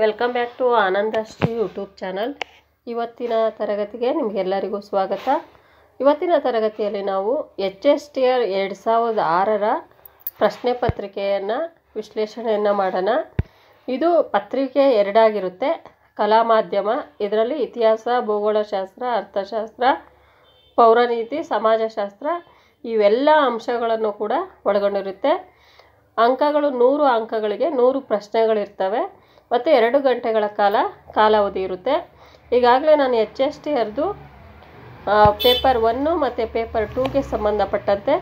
welcome back to Shri YouTube channel ಇವತ್ತಿನ ತರಗತಿಗೆ ನಿಮಗೆಲ್ಲರಿಗೂ ಸ್ವಾಗತ ಇವತ್ತಿನ ತರಗತಿಯಲ್ಲಿ ನಾವು ಎಚ್ ಎಸ್ ಟಿ ಆರ್ ಎರಡು ಸಾವಿರದ ಆರರ ಪ್ರಶ್ನೆ ಪತ್ರಿಕೆಯನ್ನು ವಿಶ್ಲೇಷಣೆಯನ್ನು ಮಾಡೋಣ ಇದು ಪತ್ರಿಕೆ ಎರಡಾಗಿರುತ್ತೆ ಕಲಾ ಮಾಧ್ಯಮ ಇದರಲ್ಲಿ ಇತಿಹಾಸ ಭೂಗೋಳಶಾಸ್ತ್ರ ಅರ್ಥಶಾಸ್ತ್ರ ಪೌರನೀತಿ ಸಮಾಜಶಾಸ್ತ್ರ ಇವೆಲ್ಲ ಅಂಶಗಳನ್ನು ಕೂಡ ಒಳಗೊಂಡಿರುತ್ತೆ ಅಂಕಗಳು ನೂರು ಅಂಕಗಳಿಗೆ ನೂರು ಪ್ರಶ್ನೆಗಳಿರ್ತವೆ ಮತ್ತು ಎರಡು ಗಂಟೆಗಳ ಕಾಲ ಕಾಲಾವಧಿ ಇರುತ್ತೆ ಈಗಾಗಲೇ ನಾನು ಎಚ್ ಎಸ್ ಟಿ ಹರಿದು ಪೇಪರ್ ಒನ್ನು ಮತ್ತು ಪೇಪರ್ ಟೂಗೆ ಸಂಬಂಧಪಟ್ಟಂತೆ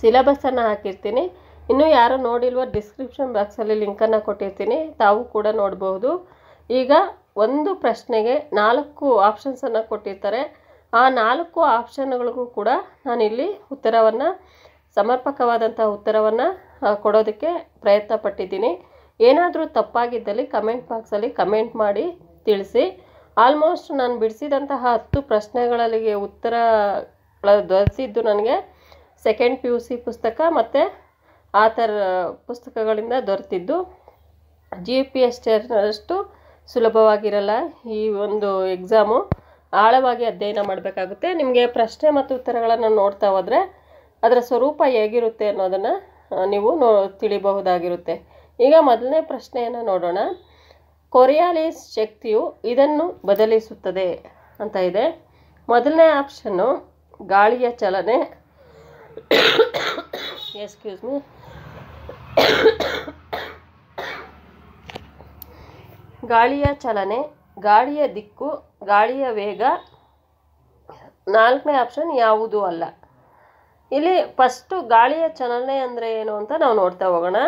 ಸಿಲೆಬಸ್ಸನ್ನು ಹಾಕಿರ್ತೀನಿ ಇನ್ನೂ ಯಾರು ನೋಡಿಲ್ವೋ ಡಿಸ್ಕ್ರಿಪ್ಷನ್ ಬಾಕ್ಸಲ್ಲಿ ಲಿಂಕನ್ನು ಕೊಟ್ಟಿರ್ತೀನಿ ತಾವು ಕೂಡ ನೋಡ್ಬೋದು ಈಗ ಒಂದು ಪ್ರಶ್ನೆಗೆ ನಾಲ್ಕು ಆಪ್ಷನ್ಸನ್ನು ಕೊಟ್ಟಿರ್ತಾರೆ ಆ ನಾಲ್ಕು ಆಪ್ಷನ್ಗಳಿಗೂ ಕೂಡ ನಾನಿಲ್ಲಿ ಉತ್ತರವನ್ನು ಸಮರ್ಪಕವಾದಂಥ ಉತ್ತರವನ್ನು ಕೊಡೋದಕ್ಕೆ ಪ್ರಯತ್ನ ಪಟ್ಟಿದ್ದೀನಿ ಏನಾದರೂ ತಪ್ಪಾಗಿದ್ದಲ್ಲಿ ಕಮೆಂಟ್ ಬಾಕ್ಸಲ್ಲಿ ಕಮೆಂಟ್ ಮಾಡಿ ತಿಳಿಸಿ ಆಲ್ಮೋಸ್ಟ್ ನಾನು ಬಿಡಿಸಿದಂತಹ ಹತ್ತು ಪ್ರಶ್ನೆಗಳಲ್ಲಿಗೆ ಉತ್ತರ ದೊರೆಸಿದ್ದು ನನಗೆ ಸೆಕೆಂಡ್ ಪಿ ಯು ಸಿ ಪುಸ್ತಕ ಮತ್ತು ಆ ಥರ ಪುಸ್ತಕಗಳಿಂದ ದೊರೆತಿದ್ದು ಜಿ ಪಿ ಎಸ್ ಅಷ್ಟು ಸುಲಭವಾಗಿರಲ್ಲ ಈ ಒಂದು ಎಕ್ಸಾಮು ಆಳವಾಗಿ ಅಧ್ಯಯನ ಮಾಡಬೇಕಾಗುತ್ತೆ ನಿಮಗೆ ಪ್ರಶ್ನೆ ಮತ್ತು ಉತ್ತರಗಳನ್ನು ನೋಡ್ತಾ ಹೋದರೆ ಅದರ ಸ್ವರೂಪ ಹೇಗಿರುತ್ತೆ ಅನ್ನೋದನ್ನು ನೀವು ನೋ ತಿಳಿಬಹುದಾಗಿರುತ್ತೆ ಈಗ ಮೊದಲನೇ ಪ್ರಶ್ನೆಯನ್ನು ನೋಡೋಣ ಕೊರಿಯಾಲಿಸ್ ಶಕ್ತಿಯು ಇದನ್ನು ಬದಲಿಸುತ್ತದೆ ಅಂತ ಇದೆ ಮೊದಲನೇ ಆಪ್ಷನ್ನು ಗಾಳಿಯ ಚಲನೆ ಎಸ್ಕ್ಯೂಸ್ ಮೀ ಗಾಳಿಯ ಚಲನೆ ಗಾಳಿಯ ದಿಕ್ಕು ಗಾಳಿಯ ವೇಗ ನಾಲ್ಕನೇ ಆಪ್ಷನ್ ಯಾವುದೂ ಅಲ್ಲ ಇಲ್ಲಿ ಫಸ್ಟು ಗಾಳಿಯ ಚಲನೆ ಅಂದರೆ ಏನು ಅಂತ ನಾವು ನೋಡ್ತಾ ಹೋಗೋಣ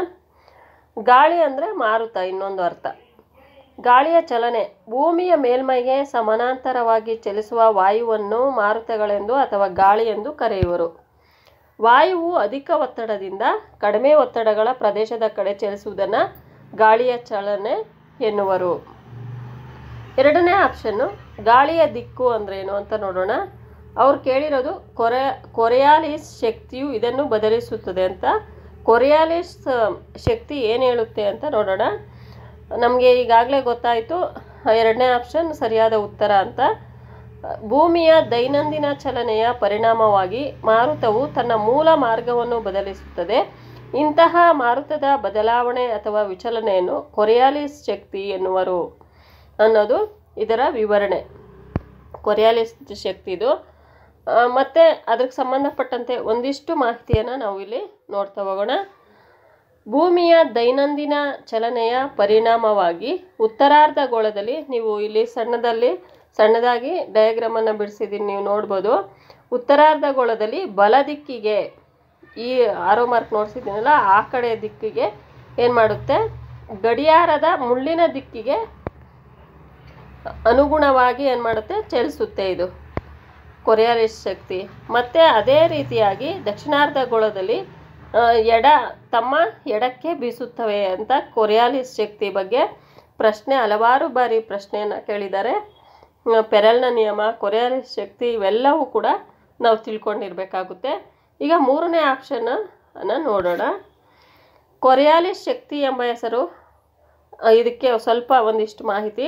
ಗಾಳಿ ಅಂದರೆ ಮಾರುತ ಇನ್ನೊಂದು ಅರ್ಥ ಗಾಳಿಯ ಚಲನೆ ಭೂಮಿಯ ಮೇಲ್ಮೈಗೆ ಸಮಾನಾಂತರವಾಗಿ ಚಲಿಸುವ ವಾಯುವನ್ನು ಮಾರುತಗಳೆಂದು ಅಥವಾ ಗಾಳಿ ಎಂದು ಕರೆಯುವರು ವಾಯುವು ಅಧಿಕ ಒತ್ತಡದಿಂದ ಕಡಿಮೆ ಒತ್ತಡಗಳ ಪ್ರದೇಶದ ಕಡೆ ಚಲಿಸುವುದನ್ನು ಗಾಳಿಯ ಚಲನೆ ಎನ್ನುವರು ಎರಡನೇ ಆಪ್ಷನ್ನು ಗಾಳಿಯ ದಿಕ್ಕು ಏನು ಅಂತ ನೋಡೋಣ ಅವ್ರು ಕೇಳಿರೋದು ಕೊರೆ ಕೊರೆಯಾಲಿಸ್ ಶಕ್ತಿಯು ಇದನ್ನು ಬದಲಿಸುತ್ತದೆ ಅಂತ ಕೊರಿಯಾಲಿಸ್ ಶಕ್ತಿ ಏನು ಹೇಳುತ್ತೆ ಅಂತ ನೋಡೋಣ ನಮಗೆ ಈಗಾಗಲೇ ಗೊತ್ತಾಯಿತು ಎರಡನೇ ಆಪ್ಷನ್ ಸರಿಯಾದ ಉತ್ತರ ಅಂತ ಭೂಮಿಯ ದೈನಂದಿನ ಚಲನೆಯ ಪರಿಣಾಮವಾಗಿ ಮಾರುತವು ತನ್ನ ಮೂಲ ಮಾರ್ಗವನ್ನು ಬದಲಿಸುತ್ತದೆ ಇಂತಹ ಮಾರುತದ ಬದಲಾವಣೆ ಅಥವಾ ವಿಚಲನೆಯನ್ನು ಕೊರಿಯಾಲಿಸ್ ಶಕ್ತಿ ಎನ್ನುವರು ಅನ್ನೋದು ಇದರ ವಿವರಣೆ ಕೊರಿಯಾಲಿಸ್ ಶಕ್ತಿದು ಮತ್ತು ಅದಕ್ಕೆ ಸಂಬಂಧಪಟ್ಟಂತೆ ಒಂದಿಷ್ಟು ಮಾಹಿತಿಯನ್ನು ನಾವು ಇಲ್ಲಿ ನೋಡ್ತಾ ಹೋಗೋಣ ಭೂಮಿಯ ದೈನಂದಿನ ಚಲನೆಯ ಪರಿಣಾಮವಾಗಿ ಗೋಳದಲ್ಲಿ ನೀವು ಇಲ್ಲಿ ಸಣ್ಣದಲ್ಲಿ ಸಣ್ಣದಾಗಿ ಡಯಾಗ್ರಾಮನ್ನು ಬಿಡಿಸಿದ್ದೀನಿ ನೀವು ನೋಡ್ಬೋದು ಉತ್ತರಾರ್ಧಗೋಳದಲ್ಲಿ ಬಲ ದಿಕ್ಕಿಗೆ ಈ ಆರೋ ಮಾರ್ಕ್ ನೋಡಿಸಿದ್ದೀನಲ್ಲ ಆ ಕಡೆ ದಿಕ್ಕಿಗೆ ಏನು ಮಾಡುತ್ತೆ ಗಡಿಯಾರದ ಮುಳ್ಳಿನ ದಿಕ್ಕಿಗೆ ಅನುಗುಣವಾಗಿ ಏನು ಮಾಡುತ್ತೆ ಚಲಿಸುತ್ತೆ ಇದು ಕೊರಿಯಾಲಿಸ್ ಶಕ್ತಿ ಮತ್ತು ಅದೇ ರೀತಿಯಾಗಿ ಗೋಳದಲ್ಲಿ ಎಡ ತಮ್ಮ ಎಡಕ್ಕೆ ಬೀಸುತ್ತವೆ ಅಂತ ಕೊರಿಯಾಲಿಸ್ ಶಕ್ತಿ ಬಗ್ಗೆ ಪ್ರಶ್ನೆ ಹಲವಾರು ಬಾರಿ ಪ್ರಶ್ನೆಯನ್ನು ಕೇಳಿದ್ದಾರೆ ಪೆರಲ್ನ ನಿಯಮ ಕೊರಿಯಾಲಿಸ್ ಶಕ್ತಿ ಇವೆಲ್ಲವೂ ಕೂಡ ನಾವು ತಿಳ್ಕೊಂಡಿರಬೇಕಾಗುತ್ತೆ ಈಗ ಮೂರನೇ ಅನ್ನು ನೋಡೋಣ ಕೊರಿಯಾಲಿಸ್ ಶಕ್ತಿ ಎಂಬ ಹೆಸರು ಇದಕ್ಕೆ ಸ್ವಲ್ಪ ಒಂದಿಷ್ಟು ಮಾಹಿತಿ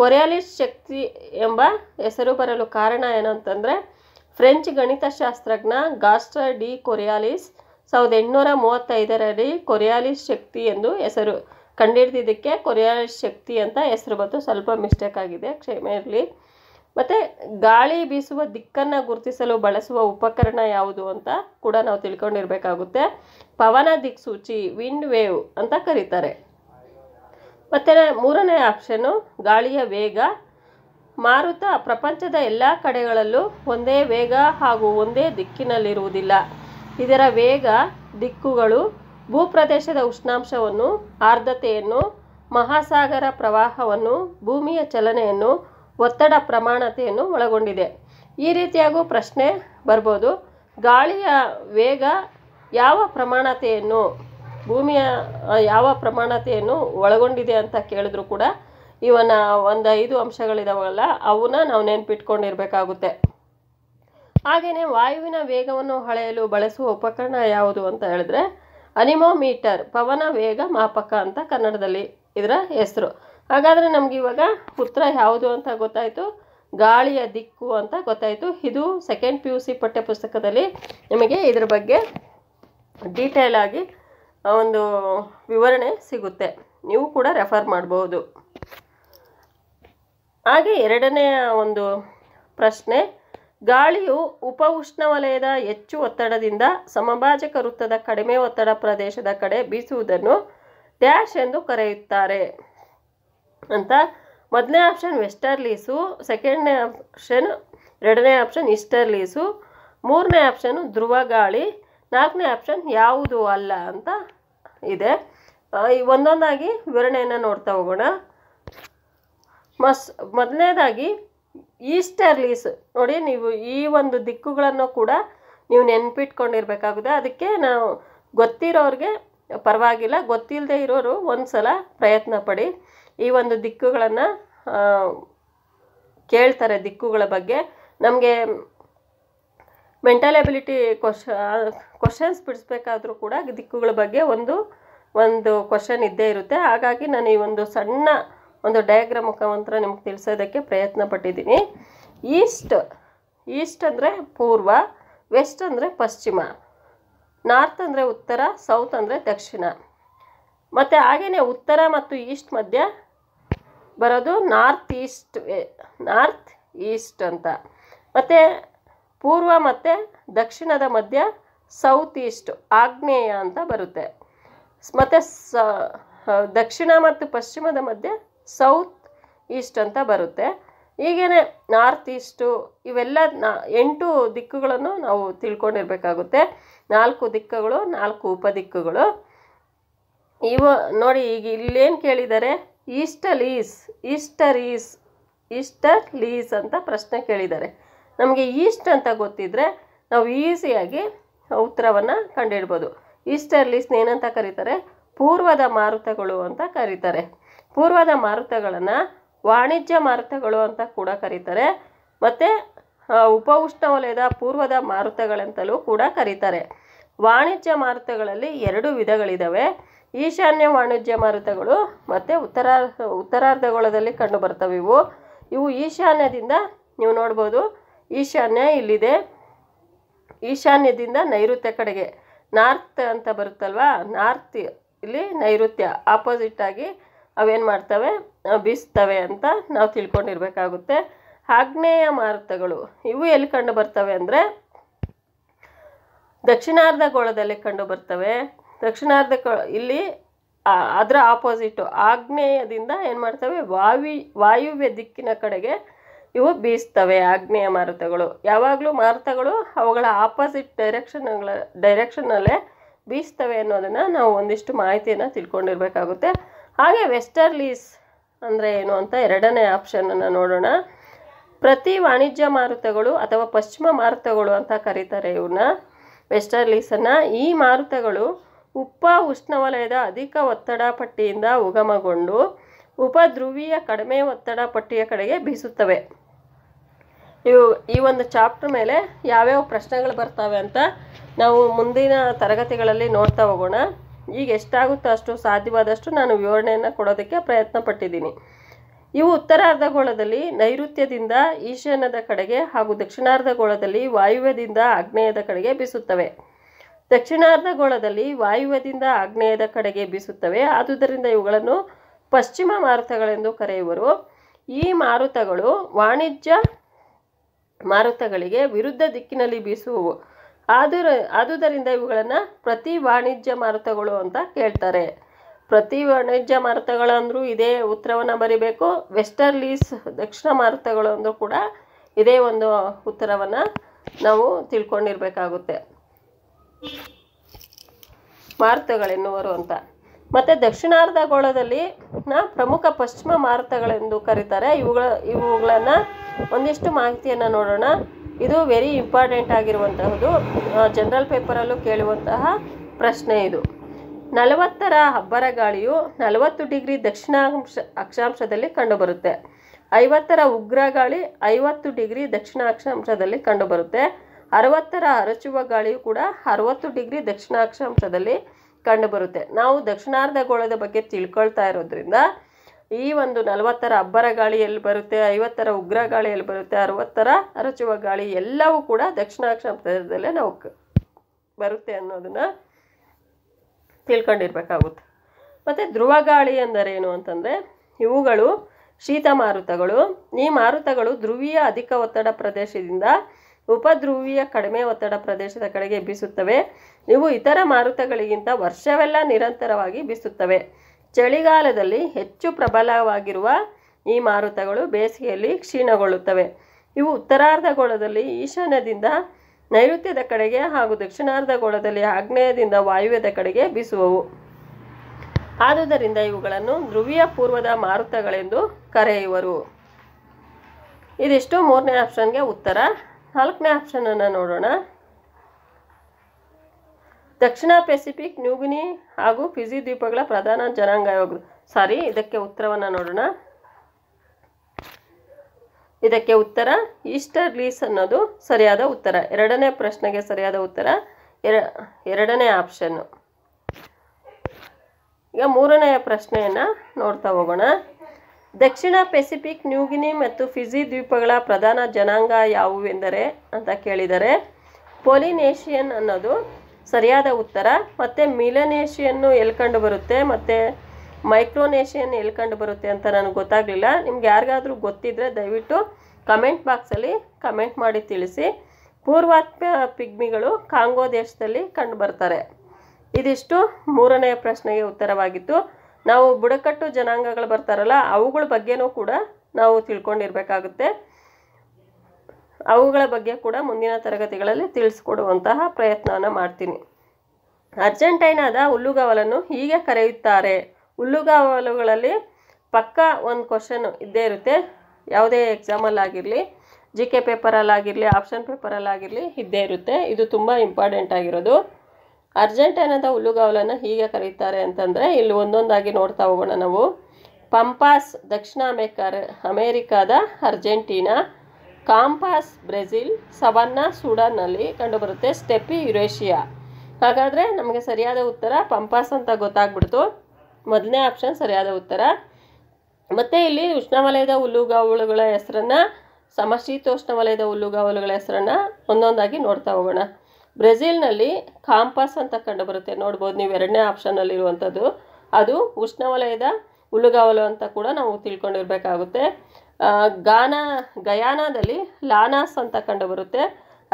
ಕೊರಿಯಾಲಿಸ್ ಶಕ್ತಿ ಎಂಬ ಹೆಸರು ಬರಲು ಕಾರಣ ಏನು ಫ್ರೆಂಚ್ ಗಣಿತಶಾಸ್ತ್ರಜ್ಞ ಗಾಸ್ಟರ್ ಡಿ ಕೊರಿಯಾಲಿಸ್ ಸಾವಿರದ ಎಂಟುನೂರ ಮೂವತ್ತೈದರಲ್ಲಿ ಕೊರಿಯಾಲಿಸ್ ಶಕ್ತಿ ಎಂದು ಹೆಸರು ಕಂಡಿಡ್ದಿದ್ದಕ್ಕೆ ಕೊರಿಯಾಲಿಸ್ ಶಕ್ತಿ ಅಂತ ಹೆಸರು ಬಂತು ಸ್ವಲ್ಪ ಮಿಸ್ಟೇಕ್ ಆಗಿದೆ ಕ್ಷಮೆ ಇರಲಿ ಮತ್ತು ಗಾಳಿ ಬೀಸುವ ದಿಕ್ಕನ್ನು ಗುರುತಿಸಲು ಬಳಸುವ ಉಪಕರಣ ಯಾವುದು ಅಂತ ಕೂಡ ನಾವು ತಿಳ್ಕೊಂಡಿರಬೇಕಾಗುತ್ತೆ ಪವನ ದಿಕ್ಸೂಚಿ ವಿಂಡ್ ವೇವ್ ಅಂತ ಕರೀತಾರೆ ಮತ್ತೆ ಮೂರನೇ ಆಪ್ಷನ್ನು ಗಾಳಿಯ ವೇಗ ಮಾರುತ ಪ್ರಪಂಚದ ಎಲ್ಲ ಕಡೆಗಳಲ್ಲೂ ಒಂದೇ ವೇಗ ಹಾಗೂ ಒಂದೇ ದಿಕ್ಕಿನಲ್ಲಿರುವುದಿಲ್ಲ ಇದರ ವೇಗ ದಿಕ್ಕುಗಳು ಭೂಪ್ರದೇಶದ ಉಷ್ಣಾಂಶವನ್ನು ಆರ್ದ್ರತೆಯನ್ನು ಮಹಾಸಾಗರ ಪ್ರವಾಹವನ್ನು ಭೂಮಿಯ ಚಲನೆಯನ್ನು ಒತ್ತಡ ಪ್ರಮಾಣತೆಯನ್ನು ಒಳಗೊಂಡಿದೆ ಈ ರೀತಿಯಾಗೂ ಪ್ರಶ್ನೆ ಬರ್ಬೋದು ಗಾಳಿಯ ವೇಗ ಯಾವ ಪ್ರಮಾಣತೆಯನ್ನು ಭೂಮಿಯ ಯಾವ ಪ್ರಮಾಣತೆಯನ್ನು ಒಳಗೊಂಡಿದೆ ಅಂತ ಕೇಳಿದ್ರು ಕೂಡ ಇವನ ಒಂದು ಐದು ಅಂಶಗಳಿದಾವಲ್ಲ ಅವನ್ನ ನಾವು ನೆನ್ಪಿಟ್ಕೊಂಡಿರ್ಬೇಕಾಗುತ್ತೆ ಹಾಗೆಯೇ ವಾಯುವಿನ ವೇಗವನ್ನು ಅಳೆಯಲು ಬಳಸುವ ಉಪಕರಣ ಯಾವುದು ಅಂತ ಹೇಳಿದ್ರೆ ಅನಿಮೋಮೀಟರ್ ಪವನ ವೇಗ ಮಾಪಕ ಅಂತ ಕನ್ನಡದಲ್ಲಿ ಇದರ ಹೆಸರು ಹಾಗಾದರೆ ನಮ್ಗೆ ಇವಾಗ ಉತ್ತರ ಯಾವುದು ಅಂತ ಗೊತ್ತಾಯಿತು ಗಾಳಿಯ ದಿಕ್ಕು ಅಂತ ಗೊತ್ತಾಯಿತು ಇದು ಸೆಕೆಂಡ್ ಪಿ ಯು ಸಿ ಪಠ್ಯಪುಸ್ತಕದಲ್ಲಿ ನಿಮಗೆ ಇದ್ರ ಬಗ್ಗೆ ಡೀಟೇಲ್ ಆಗಿ ಒಂದು ವಿವರಣೆ ಸಿಗುತ್ತೆ ನೀವು ಕೂಡ ರೆಫರ್ ಮಾಡ್ಬೋದು ಹಾಗೆ ಎರಡನೆಯ ಒಂದು ಪ್ರಶ್ನೆ ಗಾಳಿಯು ಉಪ ಉಷ್ಣವಲಯದ ಹೆಚ್ಚು ಒತ್ತಡದಿಂದ ಸಮಭಾಜಕ ವೃತ್ತದ ಕಡಿಮೆ ಒತ್ತಡ ಪ್ರದೇಶದ ಕಡೆ ಬೀಸುವುದನ್ನು ಡ್ಯಾಶ್ ಎಂದು ಕರೆಯುತ್ತಾರೆ ಅಂತ ಮೊದಲನೇ ಆಪ್ಷನ್ ವೆಸ್ಟರ್ಲೀಸು ಸೆಕೆಂಡ್ನೇ ಆಪ್ಷನ್ ಎರಡನೇ ಆಪ್ಷನ್ ಈಸ್ಟರ್ಲೀಸು ಮೂರನೇ ಆಪ್ಷನು ಧ್ರುವ ಗಾಳಿ ನಾಲ್ಕನೇ ಆಪ್ಷನ್ ಯಾವುದು ಅಲ್ಲ ಅಂತ ಇದೆ ಒಂದೊಂದಾಗಿ ವಿವರಣೆಯನ್ನು ನೋಡ್ತಾ ಹೋಗೋಣ ಮಸ್ ಮೊದಲನೇದಾಗಿ ಲೀಸ್ ನೋಡಿ ನೀವು ಈ ಒಂದು ದಿಕ್ಕುಗಳನ್ನು ಕೂಡ ನೀವು ನೆನ್ಪಿಟ್ಕೊಂಡಿರ್ಬೇಕಾಗುತ್ತೆ ಅದಕ್ಕೆ ನಾವು ಗೊತ್ತಿರೋರಿಗೆ ಪರವಾಗಿಲ್ಲ ಗೊತ್ತಿಲ್ಲದೆ ಇರೋರು ಒಂದು ಸಲ ಪ್ರಯತ್ನ ಪಡಿ ಈ ಒಂದು ದಿಕ್ಕುಗಳನ್ನು ಕೇಳ್ತಾರೆ ದಿಕ್ಕುಗಳ ಬಗ್ಗೆ ನಮಗೆ ಮೆಂಟಲ್ ಎಬಿಲಿಟಿ ಕ್ವಶ ಕ್ವಶನ್ಸ್ ಬಿಡಿಸ್ಬೇಕಾದ್ರೂ ಕೂಡ ದಿಕ್ಕುಗಳ ಬಗ್ಗೆ ಒಂದು ಒಂದು ಕ್ವಶನ್ ಇದ್ದೇ ಇರುತ್ತೆ ಹಾಗಾಗಿ ನಾನು ಈ ಒಂದು ಸಣ್ಣ ಒಂದು ಡಯಾಗ್ರಾಮ್ ಮುಖಾಂತರ ನಿಮ್ಗೆ ತಿಳಿಸೋದಕ್ಕೆ ಪ್ರಯತ್ನ ಪಟ್ಟಿದ್ದೀನಿ ಈಸ್ಟ್ ಈಸ್ಟ್ ಅಂದರೆ ಪೂರ್ವ ವೆಸ್ಟ್ ಅಂದರೆ ಪಶ್ಚಿಮ ನಾರ್ತ್ ಅಂದರೆ ಉತ್ತರ ಸೌತ್ ಅಂದರೆ ದಕ್ಷಿಣ ಮತ್ತು ಹಾಗೆಯೇ ಉತ್ತರ ಮತ್ತು ಈಸ್ಟ್ ಮಧ್ಯ ಬರೋದು ನಾರ್ತ್ ಈಸ್ಟ್ ನಾರ್ತ್ ಈಸ್ಟ್ ಅಂತ ಮತ್ತು ಪೂರ್ವ ಮತ್ತು ದಕ್ಷಿಣದ ಮಧ್ಯ ಸೌತ್ ಈಸ್ಟ್ ಆಗ್ನೇಯ ಅಂತ ಬರುತ್ತೆ ಮತ್ತು ಸ ದಕ್ಷಿಣ ಮತ್ತು ಪಶ್ಚಿಮದ ಮಧ್ಯೆ ಸೌತ್ ಈಸ್ಟ್ ಅಂತ ಬರುತ್ತೆ ಹೀಗೇ ನಾರ್ತ್ ಈಸ್ಟು ಇವೆಲ್ಲ ನಾ ಎಂಟು ದಿಕ್ಕುಗಳನ್ನು ನಾವು ತಿಳ್ಕೊಂಡಿರ್ಬೇಕಾಗುತ್ತೆ ನಾಲ್ಕು ದಿಕ್ಕುಗಳು ನಾಲ್ಕು ಉಪದಿಕ್ಕುಗಳು ಇವು ನೋಡಿ ಈಗ ಇಲ್ಲೇನು ಕೇಳಿದ್ದಾರೆ ಈಸ್ಟರ್ ಈಸ್ ಈಸ್ಟರ್ ಈಸ್ ಈಸ್ಟರ್ ಲೀಸ್ ಅಂತ ಪ್ರಶ್ನೆ ಕೇಳಿದ್ದಾರೆ ನಮಗೆ ಈಸ್ಟ್ ಅಂತ ಗೊತ್ತಿದ್ದರೆ ನಾವು ಈಸಿಯಾಗಿ ಉತ್ತರವನ್ನು ಕಂಡುಹಿಡ್ಬೋದು ಈಸ್ಟರ್ ಲೀಸ್ನ ಏನಂತ ಕರೀತಾರೆ ಪೂರ್ವದ ಮಾರುತಗಳು ಅಂತ ಕರೀತಾರೆ ಪೂರ್ವದ ಮಾರುತಗಳನ್ನು ವಾಣಿಜ್ಯ ಮಾರುತಗಳು ಅಂತ ಕೂಡ ಕರೀತಾರೆ ಮತ್ತು ಉಪ ಉಷ್ಣವಲಯದ ಪೂರ್ವದ ಮಾರುತಗಳಂತಲೂ ಕೂಡ ಕರೀತಾರೆ ವಾಣಿಜ್ಯ ಮಾರುತಗಳಲ್ಲಿ ಎರಡು ವಿಧಗಳಿದ್ದಾವೆ ಈಶಾನ್ಯ ವಾಣಿಜ್ಯ ಮಾರುತಗಳು ಮತ್ತು ಉತ್ತರ ಉತ್ತರಾರ್ಧಗೋಳದಲ್ಲಿ ಕಂಡು ಬರ್ತವೆ ಇವು ಇವು ಈಶಾನ್ಯದಿಂದ ನೀವು ನೋಡ್ಬೋದು ಈಶಾನ್ಯ ಇಲ್ಲಿದೆ ಈಶಾನ್ಯದಿಂದ ನೈಋತ್ಯ ಕಡೆಗೆ ನಾರ್ತ್ ಅಂತ ಬರುತ್ತಲ್ವ ನಾರ್ತ್ ಇಲ್ಲಿ ನೈಋತ್ಯ ಆಗಿ ಅವೇನು ಮಾಡ್ತವೆ ಬೀಸ್ತವೆ ಅಂತ ನಾವು ತಿಳ್ಕೊಂಡಿರ್ಬೇಕಾಗುತ್ತೆ ಆಗ್ನೇಯ ಮಾರುತಗಳು ಇವು ಎಲ್ಲಿ ಕಂಡು ಬರ್ತವೆ ಅಂದರೆ ದಕ್ಷಿಣಾರ್ಧ ಗೋಳದಲ್ಲಿ ಕಂಡು ಬರ್ತವೆ ದಕ್ಷಿಣಾರ್ಧ ಇಲ್ಲಿ ಅದರ ಆಪೋಸಿಟು ಆಗ್ನೇಯದಿಂದ ಏನು ಮಾಡ್ತವೆ ವಾಯು ವಾಯುವ್ಯ ದಿಕ್ಕಿನ ಕಡೆಗೆ ಇವು ಬೀಸ್ತವೆ ಆಗ್ನೇಯ ಮಾರುತಗಳು ಯಾವಾಗಲೂ ಮಾರುತಗಳು ಅವುಗಳ ಆಪೋಸಿಟ್ ಡೈರೆಕ್ಷನ್ಗಳ ಡೈರೆಕ್ಷನ್ನಲ್ಲೇ ಬೀಸ್ತವೆ ಅನ್ನೋದನ್ನು ನಾವು ಒಂದಿಷ್ಟು ಮಾಹಿತಿಯನ್ನು ತಿಳ್ಕೊಂಡಿರಬೇಕಾಗುತ್ತೆ ಹಾಗೆ ವೆಸ್ಟರ್ಲೀಸ್ ಅಂದರೆ ಏನು ಅಂತ ಎರಡನೇ ಆಪ್ಷನನ್ನು ನೋಡೋಣ ಪ್ರತಿ ವಾಣಿಜ್ಯ ಮಾರುತಗಳು ಅಥವಾ ಪಶ್ಚಿಮ ಮಾರುತಗಳು ಅಂತ ಕರೀತಾರೆ ಇವನ್ನ ವೆಸ್ಟರ್ಲೀಸನ್ನು ಈ ಮಾರುತಗಳು ಉಪ ಉಷ್ಣವಲಯದ ಅಧಿಕ ಒತ್ತಡ ಪಟ್ಟಿಯಿಂದ ಉಗಮಗೊಂಡು ಉಪಧ್ರುವೀಯ ಕಡಿಮೆ ಒತ್ತಡ ಪಟ್ಟಿಯ ಕಡೆಗೆ ಬೀಸುತ್ತವೆ ಇವು ಈ ಒಂದು ಚಾಪ್ಟ್ರ್ ಮೇಲೆ ಯಾವ್ಯಾವ ಪ್ರಶ್ನೆಗಳು ಬರ್ತವೆ ಅಂತ ನಾವು ಮುಂದಿನ ತರಗತಿಗಳಲ್ಲಿ ನೋಡ್ತಾ ಹೋಗೋಣ ಈಗ ಎಷ್ಟಾಗುತ್ತೋ ಅಷ್ಟು ಸಾಧ್ಯವಾದಷ್ಟು ನಾನು ವಿವರಣೆಯನ್ನು ಕೊಡೋದಕ್ಕೆ ಪ್ರಯತ್ನ ಪಟ್ಟಿದ್ದೀನಿ ಇವು ಉತ್ತರಾರ್ಧಗೋಳದಲ್ಲಿ ನೈಋತ್ಯದಿಂದ ಈಶಾನ್ಯದ ಕಡೆಗೆ ಹಾಗೂ ದಕ್ಷಿಣಾರ್ಧಗೋಳದಲ್ಲಿ ವಾಯುವ್ಯದಿಂದ ಆಗ್ನೇಯದ ಕಡೆಗೆ ಬೀಸುತ್ತವೆ ದಕ್ಷಿಣಾರ್ಧಗೋಳದಲ್ಲಿ ವಾಯುವ್ಯದಿಂದ ಆಗ್ನೇಯದ ಕಡೆಗೆ ಬೀಸುತ್ತವೆ ಆದುದರಿಂದ ಇವುಗಳನ್ನು ಪಶ್ಚಿಮ ಮಾರುತಗಳೆಂದು ಕರೆಯುವರು ಈ ಮಾರುತಗಳು ವಾಣಿಜ್ಯ ಮಾರುತಗಳಿಗೆ ವಿರುದ್ಧ ದಿಕ್ಕಿನಲ್ಲಿ ಬೀಸುವವು ಆದುರ ಆದುದರಿಂದ ಇವುಗಳನ್ನು ಪ್ರತಿ ವಾಣಿಜ್ಯ ಮಾರುತಗಳು ಅಂತ ಕೇಳ್ತಾರೆ ಪ್ರತಿ ವಾಣಿಜ್ಯ ಮಾರುತಗಳಂದರೂ ಇದೇ ಉತ್ತರವನ್ನು ಬರಿಬೇಕು ವೆಸ್ಟರ್ಲೀಸ್ ದಕ್ಷಿಣ ಮಾರುತಗಳು ಅಂದರೂ ಕೂಡ ಇದೇ ಒಂದು ಉತ್ತರವನ್ನು ನಾವು ತಿಳ್ಕೊಂಡಿರಬೇಕಾಗುತ್ತೆ ಮಾರುತಗಳೆನ್ನುವರು ಅಂತ ಮತ್ತು ಗೋಳದಲ್ಲಿ ನ ಪ್ರಮುಖ ಪಶ್ಚಿಮ ಮಾರುತಗಳೆಂದು ಕರೀತಾರೆ ಇವುಗಳ ಇವುಗಳನ್ನು ಒಂದಿಷ್ಟು ಮಾಹಿತಿಯನ್ನು ನೋಡೋಣ ಇದು ವೆರಿ ಇಂಪಾರ್ಟೆಂಟ್ ಆಗಿರುವಂತಹದ್ದು ಜನರಲ್ ಪೇಪರಲ್ಲೂ ಕೇಳುವಂತಹ ಪ್ರಶ್ನೆ ಇದು ನಲವತ್ತರ ಹಬ್ಬರ ಗಾಳಿಯು ನಲವತ್ತು ಡಿಗ್ರಿ ದಕ್ಷಿಣಾಂಶ ಅಕ್ಷಾಂಶದಲ್ಲಿ ಕಂಡುಬರುತ್ತೆ ಐವತ್ತರ ಉಗ್ರ ಗಾಳಿ ಐವತ್ತು ಡಿಗ್ರಿ ದಕ್ಷಿಣ ಅಕ್ಷಾಂಶದಲ್ಲಿ ಕಂಡುಬರುತ್ತೆ ಅರವತ್ತರ ಅರಚುವ ಗಾಳಿಯು ಕೂಡ ಅರವತ್ತು ಡಿಗ್ರಿ ದಕ್ಷಿಣ ಅಕ್ಷಾಂಶದಲ್ಲಿ ಕಂಡುಬರುತ್ತೆ ನಾವು ದಕ್ಷಿಣಾರ್ಧ ಗೋಳದ ಬಗ್ಗೆ ತಿಳ್ಕೊಳ್ತಾ ಇರೋದ್ರಿಂದ ಈ ಒಂದು ನಲವತ್ತರ ಅಬ್ಬರ ಗಾಳಿ ಎಲ್ಲಿ ಬರುತ್ತೆ ಐವತ್ತರ ಉಗ್ರ ಗಾಳಿ ಎಲ್ಲಿ ಬರುತ್ತೆ ಅರವತ್ತರ ಅರಚುವ ಗಾಳಿ ಎಲ್ಲವೂ ಕೂಡ ದಕ್ಷಿಣ ಪ್ರದೇಶದಲ್ಲೇ ನಾವು ಬರುತ್ತೆ ಅನ್ನೋದನ್ನ ತಿಳ್ಕೊಂಡಿರ್ಬೇಕಾಗುತ್ತೆ ಮತ್ತೆ ಧ್ರುವ ಗಾಳಿ ಅಂದರೇನು ಅಂತಂದರೆ ಇವುಗಳು ಶೀತ ಮಾರುತಗಳು ಈ ಮಾರುತಗಳು ಧ್ರುವೀಯ ಅಧಿಕ ಒತ್ತಡ ಪ್ರದೇಶದಿಂದ ಉಪಧ್ರುವೀಯ ಕಡಿಮೆ ಒತ್ತಡ ಪ್ರದೇಶದ ಕಡೆಗೆ ಬೀಸುತ್ತವೆ ಇವು ಇತರ ಮಾರುತಗಳಿಗಿಂತ ವರ್ಷವೆಲ್ಲ ನಿರಂತರವಾಗಿ ಬೀಸುತ್ತವೆ ಚಳಿಗಾಲದಲ್ಲಿ ಹೆಚ್ಚು ಪ್ರಬಲವಾಗಿರುವ ಈ ಮಾರುತಗಳು ಬೇಸಿಗೆಯಲ್ಲಿ ಕ್ಷೀಣಗೊಳ್ಳುತ್ತವೆ ಇವು ಉತ್ತರಾರ್ಧ ಗೋಳದಲ್ಲಿ ಈಶಾನ್ಯದಿಂದ ನೈಋತ್ಯದ ಕಡೆಗೆ ಹಾಗೂ ದಕ್ಷಿಣಾರ್ಧ ಗೋಳದಲ್ಲಿ ಆಗ್ನೇಯದಿಂದ ವಾಯುವ್ಯದ ಕಡೆಗೆ ಬೀಸುವವು ಆದುದರಿಂದ ಇವುಗಳನ್ನು ಧ್ರುವೀಯ ಪೂರ್ವದ ಮಾರುತಗಳೆಂದು ಕರೆಯುವರು ಇದಿಷ್ಟು ಮೂರನೇ ಆಪ್ಷನ್ಗೆ ಉತ್ತರ ನಾಲ್ಕನೇ ಆಪ್ಷನನ್ನು ನೋಡೋಣ ದಕ್ಷಿಣ ಪೆಸಿಫಿಕ್ ನ್ಯೂಗಿನಿ ಹಾಗೂ ಫಿಜಿ ದ್ವೀಪಗಳ ಪ್ರಧಾನ ಜನಾಂಗಗಳು ಸಾರಿ ಇದಕ್ಕೆ ಉತ್ತರವನ್ನು ನೋಡೋಣ ಇದಕ್ಕೆ ಉತ್ತರ ಈಸ್ಟರ್ ಲೀಸ್ ಅನ್ನೋದು ಸರಿಯಾದ ಉತ್ತರ ಎರಡನೇ ಪ್ರಶ್ನೆಗೆ ಸರಿಯಾದ ಉತ್ತರ ಎರಡನೇ ಆಪ್ಷನ್ನು ಈಗ ಮೂರನೆಯ ಪ್ರಶ್ನೆಯನ್ನು ನೋಡ್ತಾ ಹೋಗೋಣ ದಕ್ಷಿಣ ಪೆಸಿಫಿಕ್ ನ್ಯೂಗಿನಿ ಮತ್ತು ಫಿಜಿ ದ್ವೀಪಗಳ ಪ್ರಧಾನ ಜನಾಂಗ ಯಾವುವೆಂದರೆ ಅಂತ ಕೇಳಿದರೆ ಪೊಲಿನೇಷಿಯನ್ ಅನ್ನೋದು ಸರಿಯಾದ ಉತ್ತರ ಮತ್ತು ಮಿಲನೇಷಿಯನ್ನು ಎಲ್ಲಿ ಕಂಡು ಬರುತ್ತೆ ಮತ್ತು ಮೈಕ್ರೋನೇಷಿಯನ್ ಎಲ್ಲಿ ಕಂಡು ಬರುತ್ತೆ ಅಂತ ನನಗೆ ಗೊತ್ತಾಗಲಿಲ್ಲ ನಿಮ್ಗೆ ಯಾರಿಗಾದರೂ ಗೊತ್ತಿದ್ದರೆ ದಯವಿಟ್ಟು ಕಮೆಂಟ್ ಬಾಕ್ಸಲ್ಲಿ ಕಮೆಂಟ್ ಮಾಡಿ ತಿಳಿಸಿ ಪೂರ್ವಾತ್ಮ ಪಿಗ್ಮಿಗಳು ಕಾಂಗೋ ದೇಶದಲ್ಲಿ ಕಂಡು ಬರ್ತಾರೆ ಇದಿಷ್ಟು ಮೂರನೆಯ ಪ್ರಶ್ನೆಗೆ ಉತ್ತರವಾಗಿತ್ತು ನಾವು ಬುಡಕಟ್ಟು ಜನಾಂಗಗಳು ಬರ್ತಾರಲ್ಲ ಅವುಗಳ ಬಗ್ಗೆನೂ ಕೂಡ ನಾವು ತಿಳ್ಕೊಂಡಿರಬೇಕಾಗುತ್ತೆ ಅವುಗಳ ಬಗ್ಗೆ ಕೂಡ ಮುಂದಿನ ತರಗತಿಗಳಲ್ಲಿ ತಿಳಿಸ್ಕೊಡುವಂತಹ ಪ್ರಯತ್ನವನ್ನು ಮಾಡ್ತೀನಿ ಅರ್ಜೆಂಟೈನಾದ ಹುಲ್ಲುಗಾವಲನ್ನು ಹೀಗೆ ಕರೆಯುತ್ತಾರೆ ಹುಲ್ಲುಗಾವಲುಗಳಲ್ಲಿ ಪಕ್ಕ ಒಂದು ಕ್ವಶನ್ ಇದ್ದೇ ಇರುತ್ತೆ ಯಾವುದೇ ಎಕ್ಸಾಮಲ್ಲಾಗಿರಲಿ ಜಿ ಕೆ ಪೇಪರಲ್ಲಾಗಿರಲಿ ಆಪ್ಷನ್ ಪೇಪರಲ್ಲಾಗಿರಲಿ ಇದ್ದೇ ಇರುತ್ತೆ ಇದು ತುಂಬ ಇಂಪಾರ್ಟೆಂಟ್ ಆಗಿರೋದು ಅರ್ಜೆಂಟೈನಾದ ಹುಲ್ಲುಗಾವಲನ್ನು ಹೀಗೆ ಕರೆಯುತ್ತಾರೆ ಅಂತಂದರೆ ಇಲ್ಲಿ ಒಂದೊಂದಾಗಿ ನೋಡ್ತಾ ಹೋಗೋಣ ನಾವು ಪಂಪಾಸ್ ದಕ್ಷಿಣ ಅಮೇರಿಕ ಅಮೇರಿಕಾದ ಅರ್ಜೆಂಟೀನಾ ಕಾಂಪಾಸ್ ಬ್ರೆಜಿಲ್ ಸವನ್ನಾ ಸೂಡಾನಲ್ಲಿ ಕಂಡುಬರುತ್ತೆ ಸ್ಟೆಪಿ ಯುರೇಷಿಯಾ ಹಾಗಾದರೆ ನಮಗೆ ಸರಿಯಾದ ಉತ್ತರ ಪಂಪಾಸ್ ಅಂತ ಗೊತ್ತಾಗ್ಬಿಡ್ತು ಮೊದಲನೇ ಆಪ್ಷನ್ ಸರಿಯಾದ ಉತ್ತರ ಮತ್ತು ಇಲ್ಲಿ ಉಷ್ಣವಲಯದ ಹುಲ್ಲುಗಾವಲುಗಳ ಹೆಸರನ್ನು ಸಮಶೀತೋಷ್ಣವಲಯದ ಹುಲ್ಲುಗಾವಲುಗಳ ಹೆಸರನ್ನು ಒಂದೊಂದಾಗಿ ನೋಡ್ತಾ ಹೋಗೋಣ ಬ್ರೆಜಿಲ್ನಲ್ಲಿ ಕಾಂಪಾಸ್ ಅಂತ ಕಂಡುಬರುತ್ತೆ ನೋಡ್ಬೋದು ನೀವು ಎರಡನೇ ಆಪ್ಷನ್ನಲ್ಲಿರುವಂಥದ್ದು ಅದು ಉಷ್ಣವಲಯದ ಹುಲ್ಲುಗಾವಲು ಅಂತ ಕೂಡ ನಾವು ತಿಳ್ಕೊಂಡಿರಬೇಕಾಗುತ್ತೆ ಗಾನ ಗಯಾನದಲ್ಲಿ ಲಾನಾಸ್ ಅಂತ ಕಂಡುಬರುತ್ತೆ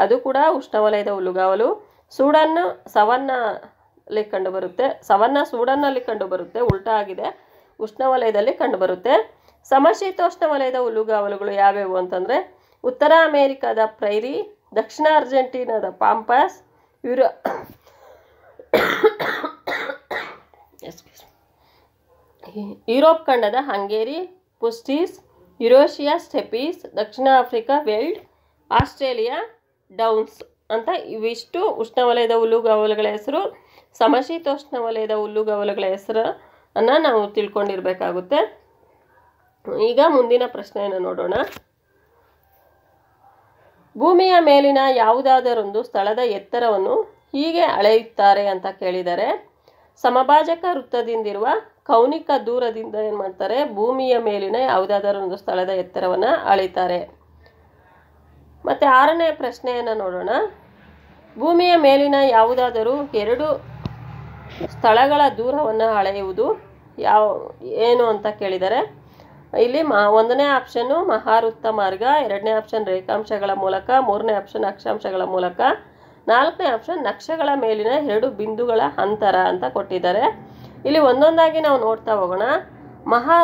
ಅದು ಕೂಡ ಉಷ್ಣವಲಯದ ಹುಲ್ಲುಗಾವಲು ಸೂಡನ್ನು ಕಂಡು ಕಂಡುಬರುತ್ತೆ ಸವನ್ನ ಸೂಡನ್ನಲ್ಲಿ ಕಂಡುಬರುತ್ತೆ ಉಲ್ಟಾ ಆಗಿದೆ ಉಷ್ಣವಲಯದಲ್ಲಿ ಕಂಡುಬರುತ್ತೆ ಸಮಶೀತೋಷ್ಣ ವಲಯದ ಹುಲ್ಲುಗಾವಲುಗಳು ಯಾವ್ಯಾವು ಅಂತಂದರೆ ಉತ್ತರ ಅಮೇರಿಕಾದ ಪ್ರೈರಿ ದಕ್ಷಿಣ ಅರ್ಜೆಂಟೀನಾದ ಪಾಂಪಸ್ ಯುರೋ ಯುರೋಪ್ ಖಂಡದ ಹಂಗೇರಿ ಪುಸ್ಟೀಸ್ ಯುರೋಷಿಯಾ ಸ್ಟೆಪೀಸ್ ದಕ್ಷಿಣ ಆಫ್ರಿಕಾ ವೆಲ್ಡ್ ಆಸ್ಟ್ರೇಲಿಯಾ ಡೌನ್ಸ್ ಅಂತ ಇವಿಷ್ಟು ಉಷ್ಣವಲಯದ ಹುಲ್ಲುಗಾವಲುಗಳ ಹೆಸರು ಸಮಶೀತೋಷ್ಣ ವಲಯದ ಹೆಸರು ಅನ್ನ ನಾವು ತಿಳ್ಕೊಂಡಿರಬೇಕಾಗುತ್ತೆ ಈಗ ಮುಂದಿನ ಪ್ರಶ್ನೆಯನ್ನು ನೋಡೋಣ ಭೂಮಿಯ ಮೇಲಿನ ಯಾವುದಾದರೊಂದು ಸ್ಥಳದ ಎತ್ತರವನ್ನು ಹೀಗೆ ಅಳೆಯುತ್ತಾರೆ ಅಂತ ಕೇಳಿದರೆ ಸಮಭಾಜಕ ವೃತ್ತದಿಂದಿರುವ ಕೌನಿಕ ದೂರದಿಂದ ಏನು ಮಾಡ್ತಾರೆ ಭೂಮಿಯ ಮೇಲಿನ ಯಾವುದಾದರೂ ಒಂದು ಸ್ಥಳದ ಎತ್ತರವನ್ನು ಅಳಿತಾರೆ ಮತ್ತು ಆರನೇ ಪ್ರಶ್ನೆಯನ್ನು ನೋಡೋಣ ಭೂಮಿಯ ಮೇಲಿನ ಯಾವುದಾದರೂ ಎರಡು ಸ್ಥಳಗಳ ದೂರವನ್ನು ಅಳೆಯುವುದು ಯಾವ ಏನು ಅಂತ ಕೇಳಿದರೆ ಇಲ್ಲಿ ಮ ಒಂದನೇ ಆಪ್ಷನ್ನು ಮಹಾವೃತ್ತ ಮಾರ್ಗ ಎರಡನೇ ಆಪ್ಷನ್ ರೇಖಾಂಶಗಳ ಮೂಲಕ ಮೂರನೇ ಆಪ್ಷನ್ ಅಕ್ಷಾಂಶಗಳ ಮೂಲಕ ನಾಲ್ಕನೇ ಆಪ್ಷನ್ ನಕ್ಷೆಗಳ ಮೇಲಿನ ಎರಡು ಬಿಂದುಗಳ ಅಂತರ ಅಂತ ಕೊಟ್ಟಿದ್ದಾರೆ ಇಲ್ಲಿ ಒಂದೊಂದಾಗಿ ನಾವು ನೋಡ್ತಾ ಹೋಗೋಣ ಮಹಾ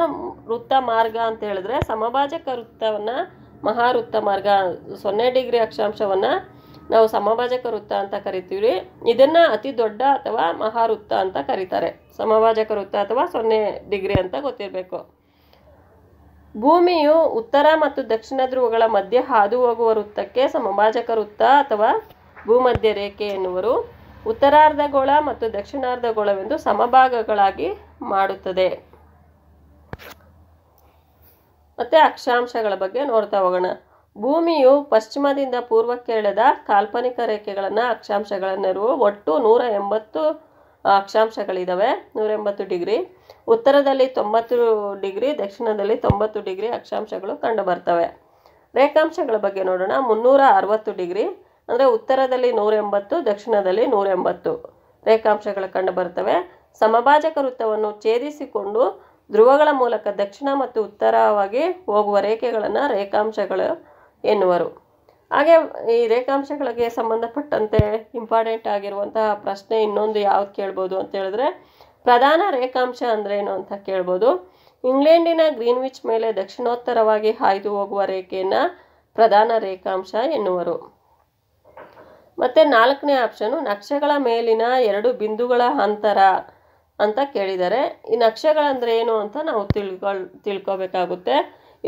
ವೃತ್ತ ಮಾರ್ಗ ಅಂತ ಹೇಳಿದ್ರೆ ಸಮಭಾಜಕ ವೃತ್ತವನ್ನ ಮಹಾ ವೃತ್ತ ಮಾರ್ಗ ಸೊನ್ನೆ ಡಿಗ್ರಿ ಅಕ್ಷಾಂಶವನ್ನ ನಾವು ಸಮಭಾಜಕ ವೃತ್ತ ಅಂತ ಕರಿತೀವಿ ಇದನ್ನ ಅತಿ ದೊಡ್ಡ ಅಥವಾ ಮಹಾ ವೃತ್ತ ಅಂತ ಕರೀತಾರೆ ಸಮಭಾಜಕ ವೃತ್ತ ಅಥವಾ ಸೊನ್ನೆ ಡಿಗ್ರಿ ಅಂತ ಗೊತ್ತಿರಬೇಕು ಭೂಮಿಯು ಉತ್ತರ ಮತ್ತು ದಕ್ಷಿಣ ಧ್ರುವಗಳ ಮಧ್ಯೆ ಹಾದು ಹೋಗುವ ವೃತ್ತಕ್ಕೆ ಸಮಭಾಜಕ ವೃತ್ತ ಅಥವಾ ಭೂಮಧ್ಯ ರೇಖೆ ಎನ್ನುವರು ಗೋಳ ಮತ್ತು ಗೋಳವೆಂದು ಸಮಭಾಗಗಳಾಗಿ ಮಾಡುತ್ತದೆ ಮತ್ತು ಅಕ್ಷಾಂಶಗಳ ಬಗ್ಗೆ ನೋಡ್ತಾ ಹೋಗೋಣ ಭೂಮಿಯು ಪಶ್ಚಿಮದಿಂದ ಪೂರ್ವಕ್ಕೆ ಎಳೆದ ಕಾಲ್ಪನಿಕ ರೇಖೆಗಳನ್ನು ಅಕ್ಷಾಂಶಗಳ ಒಟ್ಟು ನೂರ ಎಂಬತ್ತು ಅಕ್ಷಾಂಶಗಳಿದ್ದಾವೆ ನೂರ ಎಂಬತ್ತು ಡಿಗ್ರಿ ಉತ್ತರದಲ್ಲಿ ತೊಂಬತ್ತು ಡಿಗ್ರಿ ದಕ್ಷಿಣದಲ್ಲಿ ತೊಂಬತ್ತು ಡಿಗ್ರಿ ಅಕ್ಷಾಂಶಗಳು ಕಂಡುಬರ್ತವೆ ರೇಖಾಂಶಗಳ ಬಗ್ಗೆ ನೋಡೋಣ ಮುನ್ನೂರ ಅರವತ್ತು ಡಿಗ್ರಿ ಅಂದರೆ ಉತ್ತರದಲ್ಲಿ ನೂರ ಎಂಬತ್ತು ದಕ್ಷಿಣದಲ್ಲಿ ನೂರ ಎಂಬತ್ತು ರೇಖಾಂಶಗಳು ಕಂಡುಬರ್ತವೆ ಸಮಭಾಜಕ ವೃತ್ತವನ್ನು ಛೇದಿಸಿಕೊಂಡು ಧ್ರುವಗಳ ಮೂಲಕ ದಕ್ಷಿಣ ಮತ್ತು ಉತ್ತರವಾಗಿ ಹೋಗುವ ರೇಖೆಗಳನ್ನು ರೇಖಾಂಶಗಳು ಎನ್ನುವರು ಹಾಗೆ ಈ ರೇಖಾಂಶಗಳಿಗೆ ಸಂಬಂಧಪಟ್ಟಂತೆ ಇಂಪಾರ್ಟೆಂಟ್ ಆಗಿರುವಂತಹ ಪ್ರಶ್ನೆ ಇನ್ನೊಂದು ಯಾವ್ದು ಕೇಳ್ಬೋದು ಅಂತ ಹೇಳಿದ್ರೆ ಪ್ರಧಾನ ರೇಖಾಂಶ ಅಂದ್ರೇನು ಅಂತ ಕೇಳ್ಬೋದು ಇಂಗ್ಲೆಂಡಿನ ಗ್ರೀನ್ವಿಚ್ ಮೇಲೆ ದಕ್ಷಿಣೋತ್ತರವಾಗಿ ಹಾಯ್ದು ಹೋಗುವ ರೇಖೆಯನ್ನು ಪ್ರಧಾನ ರೇಖಾಂಶ ಎನ್ನುವರು ಮತ್ತು ನಾಲ್ಕನೇ ಆಪ್ಷನು ನಕ್ಷೆಗಳ ಮೇಲಿನ ಎರಡು ಬಿಂದುಗಳ ಅಂತರ ಅಂತ ಕೇಳಿದ್ದಾರೆ ಈ ನಕ್ಷೆಗಳಂದರೆ ಏನು ಅಂತ ನಾವು ತಿಳ್ಕೊಳ್ ತಿಳ್ಕೊಬೇಕಾಗುತ್ತೆ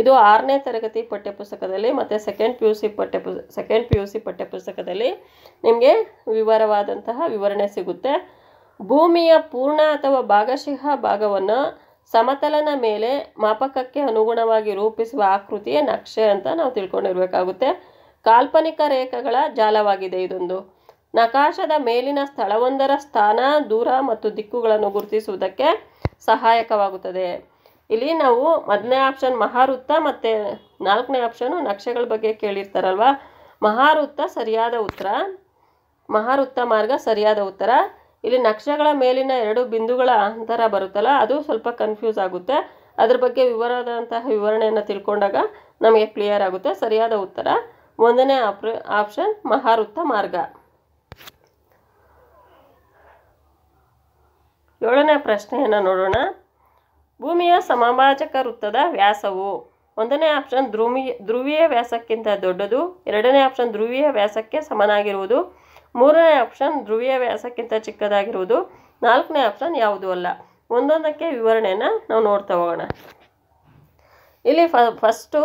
ಇದು ಆರನೇ ತರಗತಿ ಪಠ್ಯಪುಸ್ತಕದಲ್ಲಿ ಮತ್ತು ಸೆಕೆಂಡ್ ಪಿ ಯು ಸಿ ಪಠ್ಯಪು ಸೆಕೆಂಡ್ ಪಿ ಯು ಸಿ ಪಠ್ಯಪುಸ್ತಕದಲ್ಲಿ ನಿಮಗೆ ವಿವರವಾದಂತಹ ವಿವರಣೆ ಸಿಗುತ್ತೆ ಭೂಮಿಯ ಪೂರ್ಣ ಅಥವಾ ಭಾಗಶಃ ಭಾಗವನ್ನು ಸಮತಲನ ಮೇಲೆ ಮಾಪಕಕ್ಕೆ ಅನುಗುಣವಾಗಿ ರೂಪಿಸುವ ಆಕೃತಿಯೇ ನಕ್ಷೆ ಅಂತ ನಾವು ತಿಳ್ಕೊಂಡಿರಬೇಕಾಗುತ್ತೆ ಕಾಲ್ಪನಿಕ ರೇಖೆಗಳ ಜಾಲವಾಗಿದೆ ಇದೊಂದು ನಕಾಶದ ಮೇಲಿನ ಸ್ಥಳವೊಂದರ ಸ್ಥಾನ ದೂರ ಮತ್ತು ದಿಕ್ಕುಗಳನ್ನು ಗುರುತಿಸುವುದಕ್ಕೆ ಸಹಾಯಕವಾಗುತ್ತದೆ ಇಲ್ಲಿ ನಾವು ಮೊದಲನೇ ಆಪ್ಷನ್ ಮಹಾವೃತ್ತ ಮತ್ತು ನಾಲ್ಕನೇ ಆಪ್ಷನು ನಕ್ಷೆಗಳ ಬಗ್ಗೆ ಕೇಳಿರ್ತಾರಲ್ವ ಮಹಾರುತ್ತ ಸರಿಯಾದ ಉತ್ತರ ಮಹಾವೃತ್ತ ಮಾರ್ಗ ಸರಿಯಾದ ಉತ್ತರ ಇಲ್ಲಿ ನಕ್ಷೆಗಳ ಮೇಲಿನ ಎರಡು ಬಿಂದುಗಳ ಅಂತರ ಬರುತ್ತಲ್ಲ ಅದು ಸ್ವಲ್ಪ ಕನ್ಫ್ಯೂಸ್ ಆಗುತ್ತೆ ಅದ್ರ ಬಗ್ಗೆ ವಿವರದಂತಹ ವಿವರಣೆಯನ್ನು ತಿಳ್ಕೊಂಡಾಗ ನಮಗೆ ಕ್ಲಿಯರ್ ಆಗುತ್ತೆ ಸರಿಯಾದ ಉತ್ತರ ಒಂದನೇ ಆಪ್ರ ಆಪ್ಷನ್ ಮಹಾವೃತ್ತ ಮಾರ್ಗ ಏಳನೇ ಪ್ರಶ್ನೆಯನ್ನು ನೋಡೋಣ ಭೂಮಿಯ ಸಮಭಾಜಕ ವೃತ್ತದ ವ್ಯಾಸವು ಒಂದನೇ ಆಪ್ಷನ್ ಧ್ರುವಿ ಧ್ರುವೀಯ ವ್ಯಾಸಕ್ಕಿಂತ ದೊಡ್ಡದು ಎರಡನೇ ಆಪ್ಷನ್ ಧ್ರುವೀಯ ವ್ಯಾಸಕ್ಕೆ ಸಮನಾಗಿರುವುದು ಮೂರನೇ ಆಪ್ಷನ್ ಧ್ರುವೀಯ ವ್ಯಾಸಕ್ಕಿಂತ ಚಿಕ್ಕದಾಗಿರುವುದು ನಾಲ್ಕನೇ ಆಪ್ಷನ್ ಯಾವುದೂ ಅಲ್ಲ ಒಂದೊಂದಕ್ಕೆ ವಿವರಣೆಯನ್ನು ನಾವು ನೋಡ್ತಾ ಹೋಗೋಣ ಇಲ್ಲಿ ಫಸ್ಟು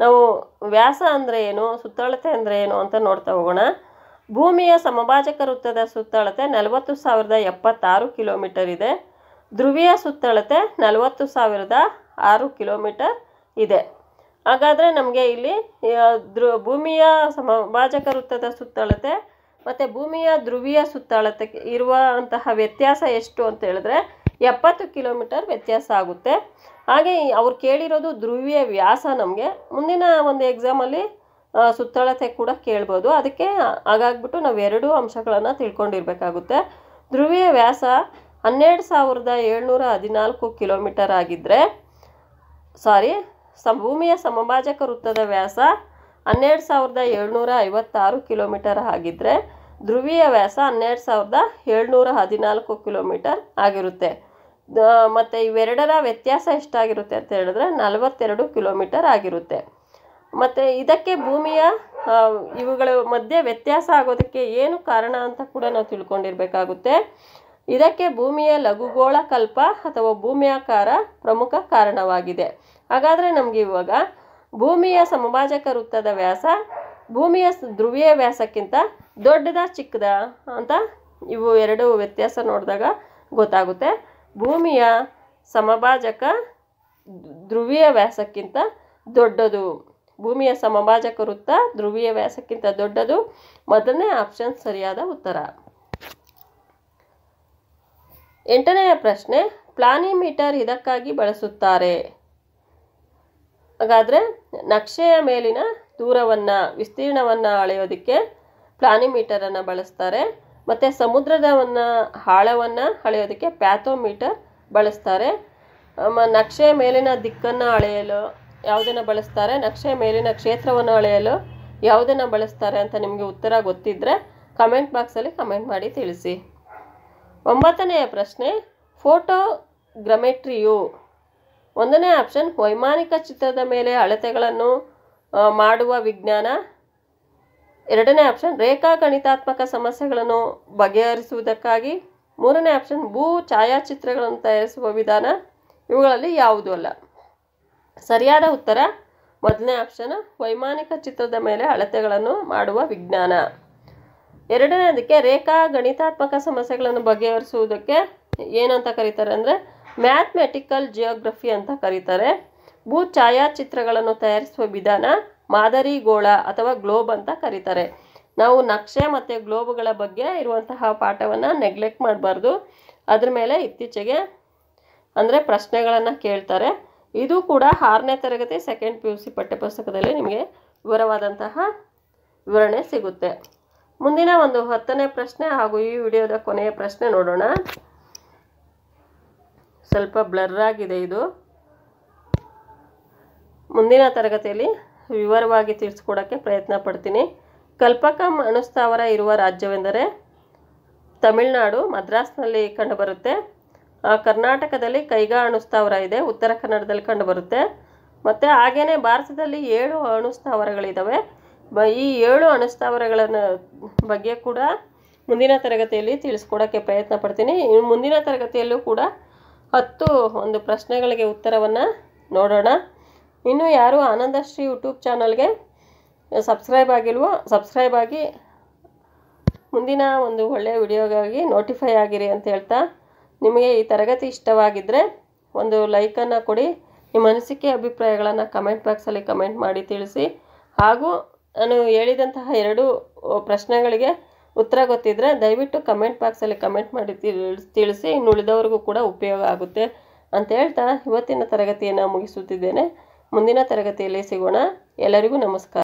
ನಾವು ವ್ಯಾಸ ಅಂದರೆ ಏನು ಸುತ್ತಳತೆ ಅಂದರೆ ಏನು ಅಂತ ನೋಡ್ತಾ ಹೋಗೋಣ ಭೂಮಿಯ ಸಮಭಾಜಕ ವೃತ್ತದ ಸುತ್ತಳತೆ ನಲವತ್ತು ಸಾವಿರದ ಎಪ್ಪತ್ತಾರು ಕಿಲೋಮೀಟರ್ ಇದೆ ಧ್ರುವೀಯ ಸುತ್ತಳತೆ ನಲವತ್ತು ಸಾವಿರದ ಆರು ಕಿಲೋಮೀಟರ್ ಇದೆ ಹಾಗಾದರೆ ನಮಗೆ ಇಲ್ಲಿ ಧ್ರು ಭೂಮಿಯ ಸಮಭಾಜಕ ವೃತ್ತದ ಸುತ್ತಳತೆ ಮತ್ತು ಭೂಮಿಯ ಧ್ರುವೀಯ ಸುತ್ತಳತೆ ಇರುವಂತಹ ವ್ಯತ್ಯಾಸ ಎಷ್ಟು ಅಂತ ಹೇಳಿದ್ರೆ ಎಪ್ಪತ್ತು ಕಿಲೋಮೀಟರ್ ವ್ಯತ್ಯಾಸ ಆಗುತ್ತೆ ಹಾಗೆ ಅವ್ರು ಕೇಳಿರೋದು ಧ್ರುವೀಯ ವ್ಯಾಸ ನಮಗೆ ಮುಂದಿನ ಒಂದು ಎಕ್ಸಾಮಲ್ಲಿ ಸುತ್ತಳತೆ ಕೂಡ ಕೇಳ್ಬೋದು ಅದಕ್ಕೆ ಹಾಗಾಗ್ಬಿಟ್ಟು ನಾವು ಎರಡೂ ಅಂಶಗಳನ್ನು ತಿಳ್ಕೊಂಡಿರ್ಬೇಕಾಗುತ್ತೆ ಧ್ರುವೀಯ ವ್ಯಾಸ ಹನ್ನೆರಡು ಸಾವಿರದ ಏಳ್ನೂರ ಹದಿನಾಲ್ಕು ಕಿಲೋಮೀಟರ್ ಆಗಿದ್ದರೆ ಸಾರಿ ಸಮ ಭೂಮಿಯ ಸಮಭಾಜಕ ವೃತ್ತದ ವ್ಯಾಸ ಹನ್ನೆರಡು ಸಾವಿರದ ಏಳ್ನೂರ ಐವತ್ತಾರು ಕಿಲೋಮೀಟರ್ ಆಗಿದ್ದರೆ ಧ್ರುವೀಯ ವ್ಯಾಸ ಹನ್ನೆರಡು ಸಾವಿರದ ಏಳ್ನೂರ ಹದಿನಾಲ್ಕು ಕಿಲೋಮೀಟರ್ ಆಗಿರುತ್ತೆ ಮತ್ತು ಇವೆರಡರ ವ್ಯತ್ಯಾಸ ಎಷ್ಟಾಗಿರುತ್ತೆ ಅಂತ ಹೇಳಿದ್ರೆ ನಲವತ್ತೆರಡು ಕಿಲೋಮೀಟರ್ ಆಗಿರುತ್ತೆ ಮತ್ತು ಇದಕ್ಕೆ ಭೂಮಿಯ ಇವುಗಳ ಮಧ್ಯೆ ವ್ಯತ್ಯಾಸ ಆಗೋದಕ್ಕೆ ಏನು ಕಾರಣ ಅಂತ ಕೂಡ ನಾವು ತಿಳ್ಕೊಂಡಿರಬೇಕಾಗುತ್ತೆ ಇದಕ್ಕೆ ಭೂಮಿಯ ಲಘುಗೋಳ ಕಲ್ಪ ಅಥವಾ ಭೂಮಿಯಾಕಾರ ಪ್ರಮುಖ ಕಾರಣವಾಗಿದೆ ಹಾಗಾದರೆ ನಮಗೆ ಇವಾಗ ಭೂಮಿಯ ಸಮಭಾಜಕ ವೃತ್ತದ ವ್ಯಾಸ ಭೂಮಿಯ ಧ್ರುವೀಯ ವ್ಯಾಸಕ್ಕಿಂತ ದೊಡ್ಡದ ಚಿಕ್ಕದ ಅಂತ ಇವು ಎರಡು ವ್ಯತ್ಯಾಸ ನೋಡಿದಾಗ ಗೊತ್ತಾಗುತ್ತೆ ಭೂಮಿಯ ಸಮಭಾಜಕ ಧ್ರುವೀಯ ವ್ಯಾಸಕ್ಕಿಂತ ದೊಡ್ಡದು ಭೂಮಿಯ ಸಮಭಾಜಕ ವೃತ್ತ ಧ್ರುವೀಯ ವ್ಯಾಸಕ್ಕಿಂತ ದೊಡ್ಡದು ಮೊದಲನೇ ಆಪ್ಷನ್ ಸರಿಯಾದ ಉತ್ತರ ಎಂಟನೆಯ ಪ್ರಶ್ನೆ ಪ್ಲಾನಿಮೀಟರ್ ಇದಕ್ಕಾಗಿ ಬಳಸುತ್ತಾರೆ ಹಾಗಾದರೆ ನಕ್ಷೆಯ ಮೇಲಿನ ದೂರವನ್ನು ವಿಸ್ತೀರ್ಣವನ್ನು ಅಳೆಯೋದಕ್ಕೆ ಪ್ಲಾನಿಮೀಟರನ್ನು ಬಳಸ್ತಾರೆ ಮತ್ತು ಸಮುದ್ರದವನ್ನು ಆಳವನ್ನು ಅಳೆಯೋದಕ್ಕೆ ಪ್ಯಾಥೋಮೀಟರ್ ಬಳಸ್ತಾರೆ ನಕ್ಷೆ ಮೇಲಿನ ದಿಕ್ಕನ್ನು ಅಳೆಯಲು ಯಾವುದನ್ನು ಬಳಸ್ತಾರೆ ನಕ್ಷೆ ಮೇಲಿನ ಕ್ಷೇತ್ರವನ್ನು ಅಳೆಯಲು ಯಾವುದನ್ನು ಬಳಸ್ತಾರೆ ಅಂತ ನಿಮಗೆ ಉತ್ತರ ಗೊತ್ತಿದ್ದರೆ ಕಮೆಂಟ್ ಬಾಕ್ಸಲ್ಲಿ ಕಮೆಂಟ್ ಮಾಡಿ ತಿಳಿಸಿ ಒಂಬತ್ತನೆಯ ಪ್ರಶ್ನೆ ಫೋಟೋಗ್ರಮೆಟ್ರಿಯು ಒಂದನೇ ಆಪ್ಷನ್ ವೈಮಾನಿಕ ಚಿತ್ರದ ಮೇಲೆ ಅಳತೆಗಳನ್ನು ಮಾಡುವ ವಿಜ್ಞಾನ ಎರಡನೇ ಆಪ್ಷನ್ ರೇಖಾ ಗಣಿತಾತ್ಮಕ ಸಮಸ್ಯೆಗಳನ್ನು ಬಗೆಹರಿಸುವುದಕ್ಕಾಗಿ ಮೂರನೇ ಆಪ್ಷನ್ ಭೂ ಛಾಯಾಚಿತ್ರಗಳನ್ನು ತಯಾರಿಸುವ ವಿಧಾನ ಇವುಗಳಲ್ಲಿ ಯಾವುದೂ ಅಲ್ಲ ಸರಿಯಾದ ಉತ್ತರ ಮೊದಲನೇ ಆಪ್ಷನ್ ವೈಮಾನಿಕ ಚಿತ್ರದ ಮೇಲೆ ಅಳತೆಗಳನ್ನು ಮಾಡುವ ವಿಜ್ಞಾನ ಎರಡನೇ ಅದಕ್ಕೆ ರೇಖಾ ಗಣಿತಾತ್ಮಕ ಸಮಸ್ಯೆಗಳನ್ನು ಬಗೆಹರಿಸುವುದಕ್ಕೆ ಏನಂತ ಕರೀತಾರೆ ಅಂದರೆ ಮ್ಯಾಥ್ಮೆಟಿಕಲ್ ಜಿಯೋಗ್ರಫಿ ಅಂತ ಕರೀತಾರೆ ಭೂ ಛಾಯಾಚಿತ್ರಗಳನ್ನು ತಯಾರಿಸುವ ವಿಧಾನ ಮಾದರಿ ಗೋಳ ಅಥವಾ ಗ್ಲೋಬ್ ಅಂತ ಕರೀತಾರೆ ನಾವು ನಕ್ಷೆ ಮತ್ತು ಗ್ಲೋಬ್ಗಳ ಬಗ್ಗೆ ಇರುವಂತಹ ಪಾಠವನ್ನು ನೆಗ್ಲೆಕ್ಟ್ ಮಾಡಬಾರ್ದು ಅದ್ರ ಮೇಲೆ ಇತ್ತೀಚೆಗೆ ಅಂದರೆ ಪ್ರಶ್ನೆಗಳನ್ನು ಕೇಳ್ತಾರೆ ಇದು ಕೂಡ ಆರನೇ ತರಗತಿ ಸೆಕೆಂಡ್ ಪಿ ಯು ಸಿ ಪಠ್ಯಪುಸ್ತಕದಲ್ಲಿ ನಿಮಗೆ ವಿವರವಾದಂತಹ ವಿವರಣೆ ಸಿಗುತ್ತೆ ಮುಂದಿನ ಒಂದು ಹತ್ತನೇ ಪ್ರಶ್ನೆ ಹಾಗೂ ಈ ವಿಡಿಯೋದ ಕೊನೆಯ ಪ್ರಶ್ನೆ ನೋಡೋಣ ಸ್ವಲ್ಪ ಬ್ಲರ್ ಆಗಿದೆ ಇದು ಮುಂದಿನ ತರಗತಿಯಲ್ಲಿ ವಿವರವಾಗಿ ತಿಳಿಸ್ಕೊಡೋಕ್ಕೆ ಪ್ರಯತ್ನ ಪಡ್ತೀನಿ ಕಲ್ಪಕ ಅಣುಸ್ಥಾವರ ಇರುವ ರಾಜ್ಯವೆಂದರೆ ತಮಿಳುನಾಡು ಮದ್ರಾಸ್ನಲ್ಲಿ ಕಂಡುಬರುತ್ತೆ ಕರ್ನಾಟಕದಲ್ಲಿ ಕೈಗಾ ಅಣುಸ್ಥಾವರ ಇದೆ ಉತ್ತರ ಕನ್ನಡದಲ್ಲಿ ಕಂಡುಬರುತ್ತೆ ಮತ್ತು ಹಾಗೆಯೇ ಭಾರತದಲ್ಲಿ ಏಳು ಅಣುಸ್ಥಾವರಗಳಿದ್ದಾವೆ ಈ ಏಳು ಅಣುಸ್ಥಾವರಗಳನ್ನು ಬಗ್ಗೆ ಕೂಡ ಮುಂದಿನ ತರಗತಿಯಲ್ಲಿ ತಿಳಿಸ್ಕೊಡೋಕ್ಕೆ ಪ್ರಯತ್ನ ಪಡ್ತೀನಿ ಮುಂದಿನ ತರಗತಿಯಲ್ಲೂ ಕೂಡ ಹತ್ತು ಒಂದು ಪ್ರಶ್ನೆಗಳಿಗೆ ಉತ್ತರವನ್ನು ನೋಡೋಣ ಇನ್ನು ಯಾರು ಆನಂದಶ್ರೀ ಯೂಟ್ಯೂಬ್ ಚಾನಲ್ಗೆ ಸಬ್ಸ್ಕ್ರೈಬ್ ಆಗಿಲ್ವೋ ಸಬ್ಸ್ಕ್ರೈಬ್ ಆಗಿ ಮುಂದಿನ ಒಂದು ಒಳ್ಳೆಯ ವಿಡಿಯೋಗಾಗಿ ನೋಟಿಫೈ ಆಗಿರಿ ಅಂತ ಹೇಳ್ತಾ ನಿಮಗೆ ಈ ತರಗತಿ ಇಷ್ಟವಾಗಿದ್ದರೆ ಒಂದು ಲೈಕನ್ನು ಕೊಡಿ ನಿಮ್ಮ ಅನಿಸಿಕೆ ಅಭಿಪ್ರಾಯಗಳನ್ನು ಕಮೆಂಟ್ ಬಾಕ್ಸಲ್ಲಿ ಕಮೆಂಟ್ ಮಾಡಿ ತಿಳಿಸಿ ಹಾಗೂ ನಾನು ಹೇಳಿದಂತಹ ಎರಡು ಪ್ರಶ್ನೆಗಳಿಗೆ ಉತ್ತರ ಗೊತ್ತಿದ್ದರೆ ದಯವಿಟ್ಟು ಕಮೆಂಟ್ ಬಾಕ್ಸಲ್ಲಿ ಕಮೆಂಟ್ ಮಾಡಿ ತಿಳಿಸಿ ಇನ್ನು ಉಳಿದವ್ರಿಗೂ ಕೂಡ ಉಪಯೋಗ ಆಗುತ್ತೆ ಅಂತ ಹೇಳ್ತಾ ಇವತ್ತಿನ ತರಗತಿಯನ್ನು ಮುಗಿಸುತ್ತಿದ್ದೇನೆ ಮುಂದಿನ ತರಗತಿಯಲ್ಲಿ ಸಿಗೋಣ ಎಲ್ಲರಿಗೂ ನಮಸ್ಕಾರ